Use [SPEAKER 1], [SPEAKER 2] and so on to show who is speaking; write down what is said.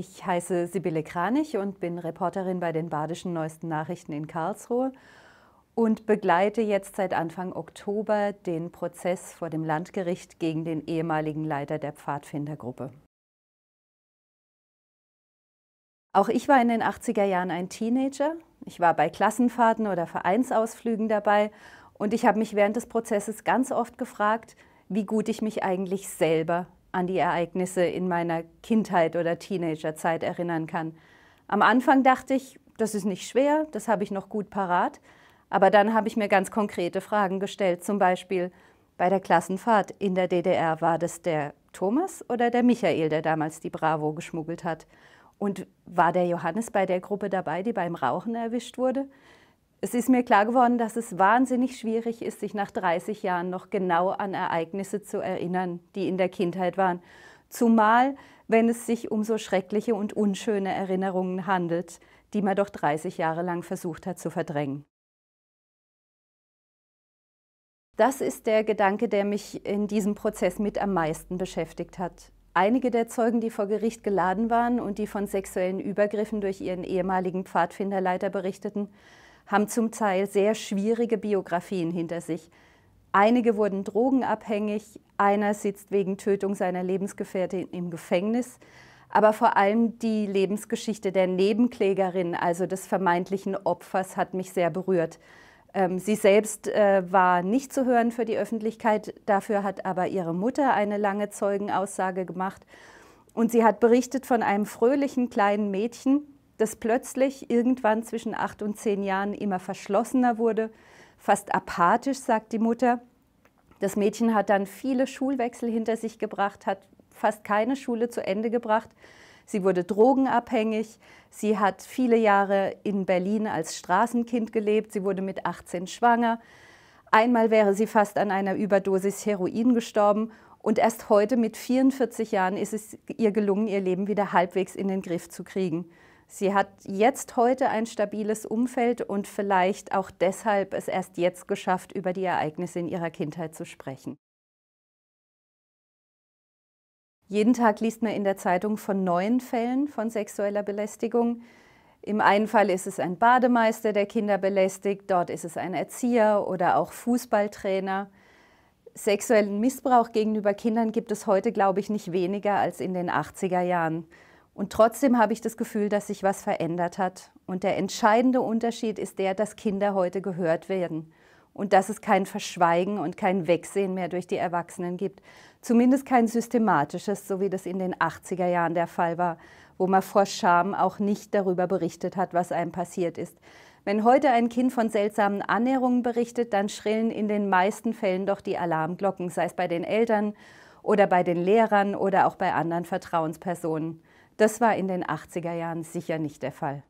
[SPEAKER 1] Ich heiße Sibylle Kranich und bin Reporterin bei den Badischen Neuesten Nachrichten in Karlsruhe und begleite jetzt seit Anfang Oktober den Prozess vor dem Landgericht gegen den ehemaligen Leiter der Pfadfindergruppe. Auch ich war in den 80er Jahren ein Teenager. Ich war bei Klassenfahrten oder Vereinsausflügen dabei und ich habe mich während des Prozesses ganz oft gefragt, wie gut ich mich eigentlich selber an die Ereignisse in meiner Kindheit oder Teenagerzeit erinnern kann. Am Anfang dachte ich, das ist nicht schwer, das habe ich noch gut parat. Aber dann habe ich mir ganz konkrete Fragen gestellt, zum Beispiel bei der Klassenfahrt in der DDR war das der Thomas oder der Michael, der damals die Bravo geschmuggelt hat? Und war der Johannes bei der Gruppe dabei, die beim Rauchen erwischt wurde? Es ist mir klar geworden, dass es wahnsinnig schwierig ist, sich nach 30 Jahren noch genau an Ereignisse zu erinnern, die in der Kindheit waren. Zumal, wenn es sich um so schreckliche und unschöne Erinnerungen handelt, die man doch 30 Jahre lang versucht hat zu verdrängen. Das ist der Gedanke, der mich in diesem Prozess mit am meisten beschäftigt hat. Einige der Zeugen, die vor Gericht geladen waren und die von sexuellen Übergriffen durch ihren ehemaligen Pfadfinderleiter berichteten, haben zum Teil sehr schwierige Biografien hinter sich. Einige wurden drogenabhängig, einer sitzt wegen Tötung seiner Lebensgefährtin im Gefängnis, aber vor allem die Lebensgeschichte der Nebenklägerin, also des vermeintlichen Opfers, hat mich sehr berührt. Ähm, sie selbst äh, war nicht zu hören für die Öffentlichkeit, dafür hat aber ihre Mutter eine lange Zeugenaussage gemacht. Und sie hat berichtet von einem fröhlichen kleinen Mädchen, das plötzlich irgendwann zwischen acht und zehn Jahren immer verschlossener wurde, fast apathisch, sagt die Mutter. Das Mädchen hat dann viele Schulwechsel hinter sich gebracht, hat fast keine Schule zu Ende gebracht. Sie wurde drogenabhängig. Sie hat viele Jahre in Berlin als Straßenkind gelebt. Sie wurde mit 18 schwanger. Einmal wäre sie fast an einer Überdosis Heroin gestorben. Und erst heute mit 44 Jahren ist es ihr gelungen, ihr Leben wieder halbwegs in den Griff zu kriegen. Sie hat jetzt heute ein stabiles Umfeld und vielleicht auch deshalb es erst jetzt geschafft, über die Ereignisse in ihrer Kindheit zu sprechen. Jeden Tag liest man in der Zeitung von neuen Fällen von sexueller Belästigung. Im einen Fall ist es ein Bademeister, der Kinder belästigt, dort ist es ein Erzieher oder auch Fußballtrainer. Sexuellen Missbrauch gegenüber Kindern gibt es heute, glaube ich, nicht weniger als in den 80er Jahren. Und trotzdem habe ich das Gefühl, dass sich was verändert hat. Und der entscheidende Unterschied ist der, dass Kinder heute gehört werden und dass es kein Verschweigen und kein Wegsehen mehr durch die Erwachsenen gibt. Zumindest kein systematisches, so wie das in den 80er Jahren der Fall war, wo man vor Scham auch nicht darüber berichtet hat, was einem passiert ist. Wenn heute ein Kind von seltsamen Annäherungen berichtet, dann schrillen in den meisten Fällen doch die Alarmglocken, sei es bei den Eltern oder bei den Lehrern oder auch bei anderen Vertrauenspersonen. Das war in den 80er Jahren sicher nicht der Fall.